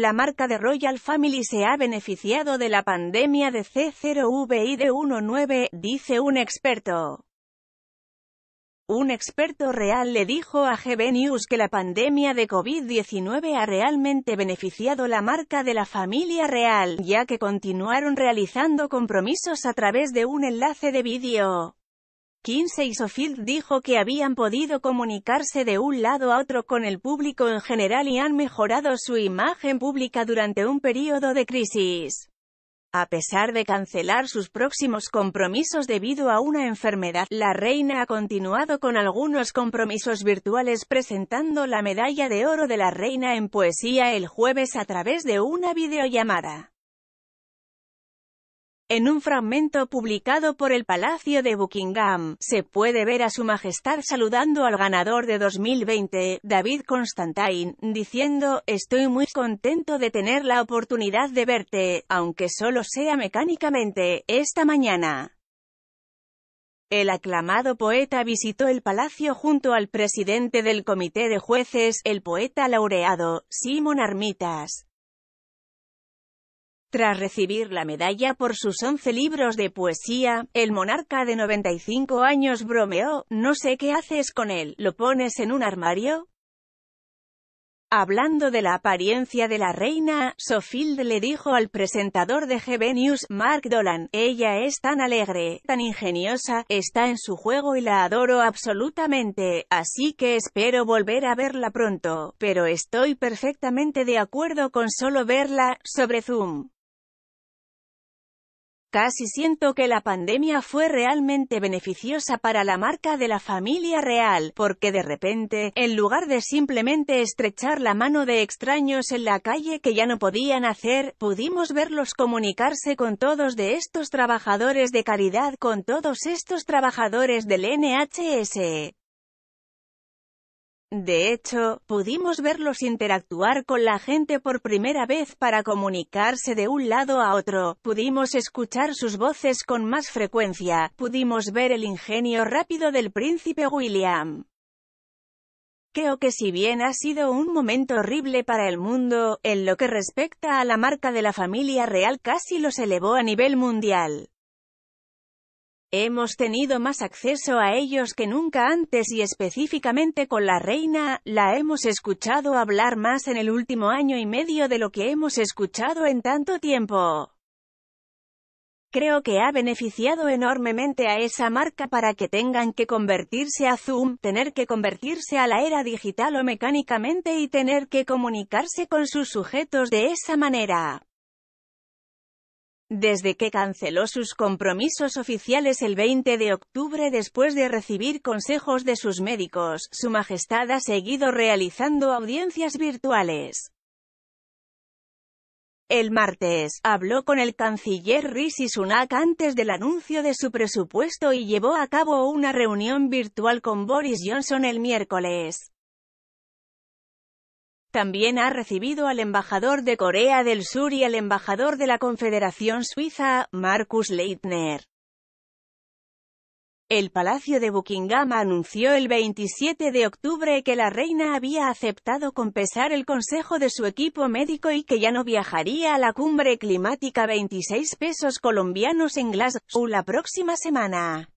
la marca de Royal Family se ha beneficiado de la pandemia de C0VID19, dice un experto. Un experto real le dijo a GB News que la pandemia de COVID-19 ha realmente beneficiado la marca de la familia real, ya que continuaron realizando compromisos a través de un enlace de vídeo. Kinsey Sofield dijo que habían podido comunicarse de un lado a otro con el público en general y han mejorado su imagen pública durante un periodo de crisis. A pesar de cancelar sus próximos compromisos debido a una enfermedad, la reina ha continuado con algunos compromisos virtuales presentando la medalla de oro de la reina en poesía el jueves a través de una videollamada. En un fragmento publicado por el Palacio de Buckingham, se puede ver a su majestad saludando al ganador de 2020, David Constantine, diciendo, estoy muy contento de tener la oportunidad de verte, aunque solo sea mecánicamente, esta mañana. El aclamado poeta visitó el palacio junto al presidente del comité de jueces, el poeta laureado, Simon Armitas. Tras recibir la medalla por sus 11 libros de poesía, el monarca de 95 años bromeó, no sé qué haces con él, ¿lo pones en un armario? Hablando de la apariencia de la reina, Sofield le dijo al presentador de GB News, Mark Dolan, ella es tan alegre, tan ingeniosa, está en su juego y la adoro absolutamente, así que espero volver a verla pronto, pero estoy perfectamente de acuerdo con solo verla, sobre Zoom. Casi siento que la pandemia fue realmente beneficiosa para la marca de la familia real, porque de repente, en lugar de simplemente estrechar la mano de extraños en la calle que ya no podían hacer, pudimos verlos comunicarse con todos de estos trabajadores de caridad, con todos estos trabajadores del NHS. De hecho, pudimos verlos interactuar con la gente por primera vez para comunicarse de un lado a otro, pudimos escuchar sus voces con más frecuencia, pudimos ver el ingenio rápido del príncipe William. Creo que si bien ha sido un momento horrible para el mundo, en lo que respecta a la marca de la familia real casi los elevó a nivel mundial. Hemos tenido más acceso a ellos que nunca antes y específicamente con la reina, la hemos escuchado hablar más en el último año y medio de lo que hemos escuchado en tanto tiempo. Creo que ha beneficiado enormemente a esa marca para que tengan que convertirse a Zoom, tener que convertirse a la era digital o mecánicamente y tener que comunicarse con sus sujetos de esa manera desde que canceló sus compromisos oficiales el 20 de octubre después de recibir consejos de sus médicos, Su Majestad ha seguido realizando audiencias virtuales. El martes, habló con el canciller Rishi Sunak antes del anuncio de su presupuesto y llevó a cabo una reunión virtual con Boris Johnson el miércoles. También ha recibido al embajador de Corea del Sur y al embajador de la Confederación Suiza, Marcus Leitner. El Palacio de Buckingham anunció el 27 de octubre que la reina había aceptado con pesar el consejo de su equipo médico y que ya no viajaría a la cumbre climática 26 pesos colombianos en Glasgow la próxima semana.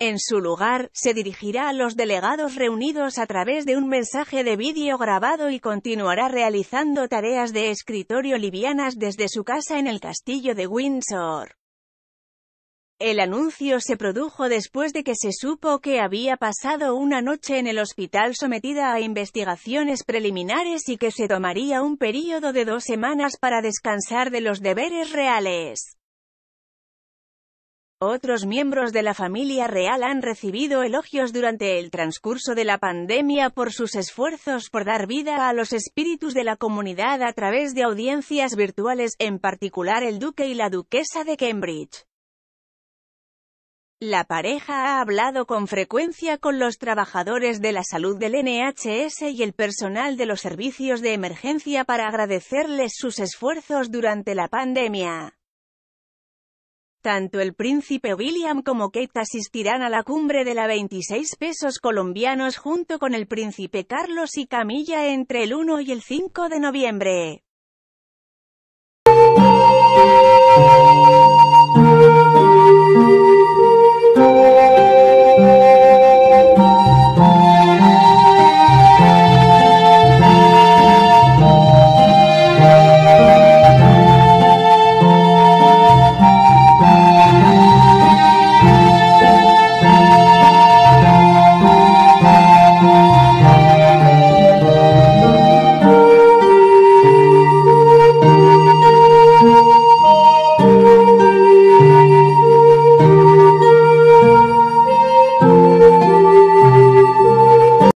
En su lugar, se dirigirá a los delegados reunidos a través de un mensaje de vídeo grabado y continuará realizando tareas de escritorio livianas desde su casa en el castillo de Windsor. El anuncio se produjo después de que se supo que había pasado una noche en el hospital sometida a investigaciones preliminares y que se tomaría un período de dos semanas para descansar de los deberes reales. Otros miembros de la familia real han recibido elogios durante el transcurso de la pandemia por sus esfuerzos por dar vida a los espíritus de la comunidad a través de audiencias virtuales, en particular el duque y la duquesa de Cambridge. La pareja ha hablado con frecuencia con los trabajadores de la salud del NHS y el personal de los servicios de emergencia para agradecerles sus esfuerzos durante la pandemia. Tanto el príncipe William como Kate asistirán a la cumbre de la 26 pesos colombianos junto con el príncipe Carlos y Camilla entre el 1 y el 5 de noviembre.